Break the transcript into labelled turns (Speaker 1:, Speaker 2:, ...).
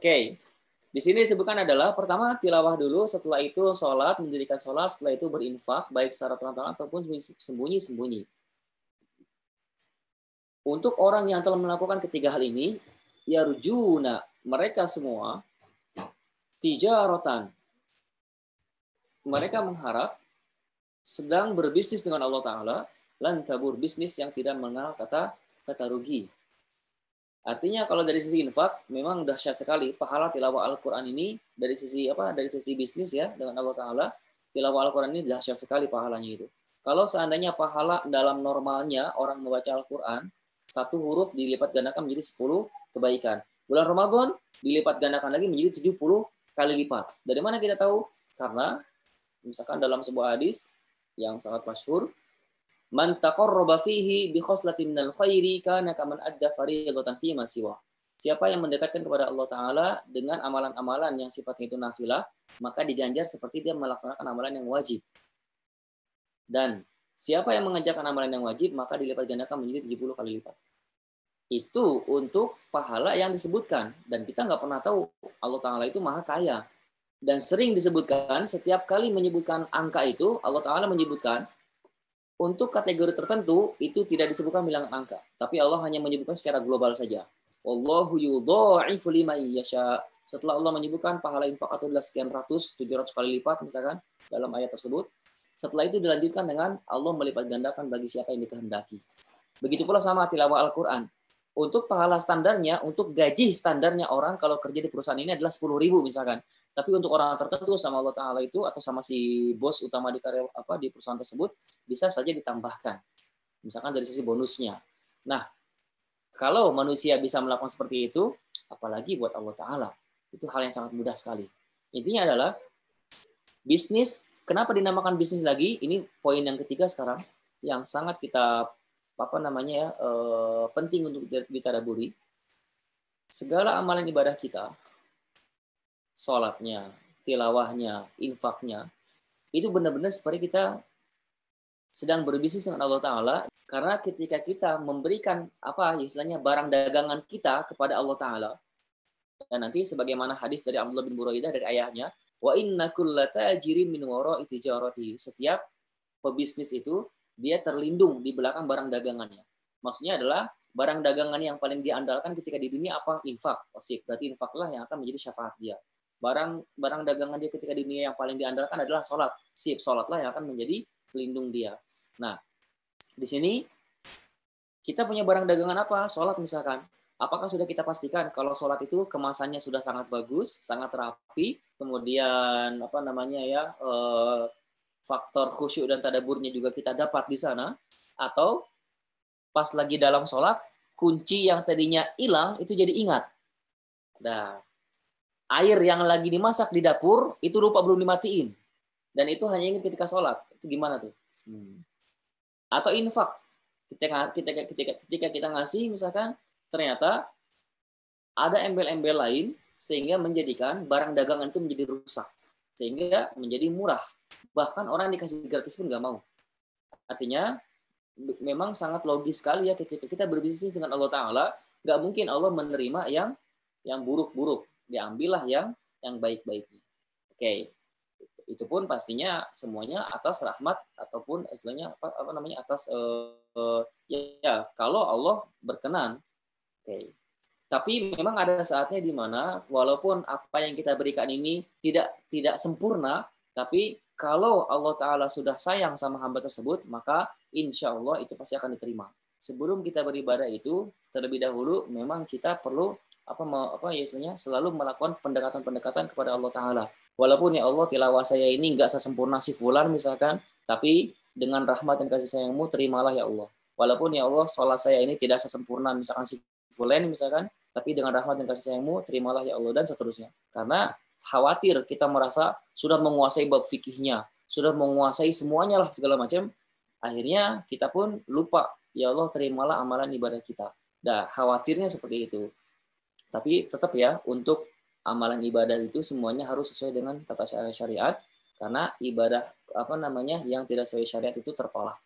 Speaker 1: Oke, di sini disebutkan adalah pertama tilawah dulu, setelah itu sholat, menjadikan sholat, setelah itu berinfak, baik secara terang-terang ataupun sembunyi-sembunyi. Untuk orang yang telah melakukan ketiga hal ini, ya rujuna mereka semua, tijarotan, mereka mengharap sedang berbisnis dengan Allah Ta'ala, lantabur bisnis yang tidak mengenal kata kata rugi. Artinya kalau dari sisi infak memang dahsyat sekali pahala tilawah Al-Qur'an ini dari sisi apa? Dari sisi bisnis ya dengan Allah taala tilawah Al-Qur'an ini dahsyat sekali pahalanya itu. Kalau seandainya pahala dalam normalnya orang membaca Al-Qur'an satu huruf dilipat gandakan menjadi 10 kebaikan. Bulan Ramadan dilipat gandakan lagi menjadi 70 kali lipat. Dari mana kita tahu? Karena misalkan dalam sebuah hadis yang sangat masyhur Man taqarraba fihi bi khoslatin minal khairi kana kaman adda fariidatan fi ma siwa. Siapa yang mendekatkan kepada Allah Ta'ala dengan amalan-amalan yang sifatnya itu nafilah, maka diganjar seperti dia melaksanakan amalan yang wajib. Dan siapa yang mengerjakan amalan yang wajib, maka dilipat gandakan menjadi 70 kali lipat. Itu untuk pahala yang disebutkan. Dan kita nggak pernah tahu Allah Ta'ala itu maha kaya. Dan sering disebutkan, setiap kali menyebutkan angka itu, Allah Ta'ala menyebutkan, untuk kategori tertentu itu tidak disebutkan bilangan angka, tapi Allah hanya menyebutkan secara global saja. Wallahu yudha'ifu liman yasha. Setelah Allah menyebutkan pahala infak itu adalah sekian ratus, tujuh ratus kali lipat misalkan dalam ayat tersebut. Setelah itu dilanjutkan dengan Allah melipat gandakan bagi siapa yang dikehendaki. Begitu pula sama tilawah Al-Qur'an. Untuk pahala standarnya, untuk gaji standarnya orang kalau kerja di perusahaan ini adalah 10.000 misalkan. Tapi untuk orang tertentu sama Allah Taala itu atau sama si bos utama di karya apa di perusahaan tersebut bisa saja ditambahkan. Misalkan dari sisi bonusnya. Nah, kalau manusia bisa melakukan seperti itu, apalagi buat Allah Taala. Itu hal yang sangat mudah sekali. Intinya adalah bisnis kenapa dinamakan bisnis lagi? Ini poin yang ketiga sekarang yang sangat kita apa namanya ya, eh, penting untuk ditadaburi. Segala amalan ibadah kita sholatnya, tilawahnya, infaknya, itu benar-benar seperti kita sedang berbisnis dengan Allah Ta'ala karena ketika kita memberikan apa istilahnya barang dagangan kita kepada Allah Ta'ala dan nanti sebagaimana hadis dari Abdullah bin Buraidah dari ayahnya wa inna kullata jirin min itu tijarati setiap pebisnis itu dia terlindung di belakang barang dagangannya maksudnya adalah barang dagangan yang paling diandalkan ketika di dunia apa infak sih. berarti infaklah yang akan menjadi syafaat dia barang barang dagangan dia ketika di dunia yang paling diandalkan adalah sholat sip sholatlah yang akan menjadi pelindung dia nah di sini kita punya barang dagangan apa sholat misalkan apakah sudah kita pastikan kalau sholat itu kemasannya sudah sangat bagus sangat rapi kemudian apa namanya ya eh, faktor khusyuk dan tadaburnya juga kita dapat di sana atau pas lagi dalam sholat kunci yang tadinya hilang itu jadi ingat nah air yang lagi dimasak di dapur itu lupa belum dimatiin dan itu hanya ingat ketika sholat itu gimana tuh hmm. atau infak ketika kita ketika ketika kita ngasih misalkan ternyata ada embel-embel lain sehingga menjadikan barang dagangan itu menjadi rusak sehingga menjadi murah bahkan orang dikasih gratis pun nggak mau artinya memang sangat logis sekali ya ketika kita berbisnis dengan Allah Taala nggak mungkin Allah menerima yang yang buruk-buruk diambillah yang yang baik-baiknya. Oke. Okay. Itu pun pastinya semuanya atas rahmat ataupun istilahnya apa, apa namanya atas uh, uh, ya, ya kalau Allah berkenan. Oke. Okay. Tapi memang ada saatnya di mana walaupun apa yang kita berikan ini tidak tidak sempurna, tapi kalau Allah Ta'ala sudah sayang sama hamba tersebut, maka insya Allah itu pasti akan diterima. Sebelum kita beribadah itu, terlebih dahulu memang kita perlu apa apa ya istilahnya selalu melakukan pendekatan-pendekatan kepada Allah Taala. Walaupun ya Allah tilawah saya ini nggak sesempurna si fulan misalkan, tapi dengan rahmat dan kasih sayangmu terimalah ya Allah. Walaupun ya Allah sholat saya ini tidak sesempurna misalkan si fulan misalkan, tapi dengan rahmat dan kasih sayangmu terimalah ya Allah dan seterusnya. Karena khawatir kita merasa sudah menguasai bab fikihnya, sudah menguasai semuanya lah segala macam, akhirnya kita pun lupa ya Allah terimalah amalan ibadah kita. Nah, khawatirnya seperti itu. Tapi tetap ya, untuk amalan ibadah itu semuanya harus sesuai dengan tata cara syariat, karena ibadah apa namanya yang tidak sesuai syariat itu tertolak.